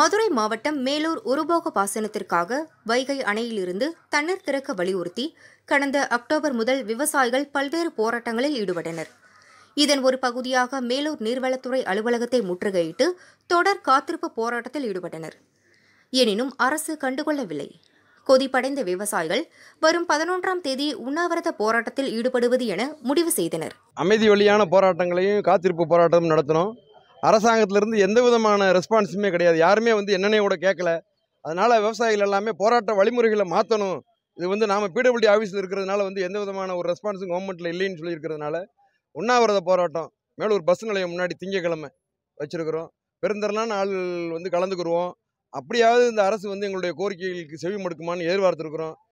மதுரை மாவட்டம் மேலூர் உருபோக பாசனத்திற்காக வைகை அணையிலிருந்து தண்ணீர் திறக்க வலியுறுத்தி கடந்த அக்டோபர் முதல் விவசாயிகள் பல்வேறு போராட்டங்களில் ஈடுபட்டனர் இதன் ஒரு பகுதியாக மேலூர் நீர்வளத்துறை அலுவலகத்தை முற்றுகையிட்டு தொடர் காத்திருப்பு போராட்டத்தில் ஈடுபட்டனர் எனினும் அரசு கண்டுகொள்ளவில்லை கொதிப்படைந்த விவசாயிகள் வரும் பதினொன்றாம் தேதி உண்ணாவிரத போராட்டத்தில் ஈடுபடுவது என முடிவு செய்தனர் அமைதி வழியான போராட்டங்களையும் காத்திருப்பு போராட்டமும் நடத்தினோம் அரசாங்கத்திலிருந்து எந்த விதமான ரெஸ்பான்ஸுமே கிடையாது யாருமே வந்து கூட கேட்கல அதனால் விவசாயிகள் எல்லாமே போராட்ட வழிமுறைகளை மாற்றணும் இது வந்து நாம் பிடபிள்யூடி ஆஃபீஸில் இருக்கிறதுனால வந்து எந்த விதமான ஒரு ரெஸ்பான்ஸும் கவர்மெண்ட்டில் இல்லைன்னு சொல்லியிருக்கிறதுனால உண்ணாவிரத போராட்டம் மேலூர் பஸ் நிலையம் முன்னாடி திங்கக்கிழமை வச்சுருக்கிறோம் பெருந்திரளான ஆள் வந்து கலந்துக்குருவோம் அப்படியாவது இந்த அரசு வந்து எங்களுடைய கோரிக்கைகளுக்கு செவி மடுக்குமான்னு எதிர்பார்த்துருக்குறோம்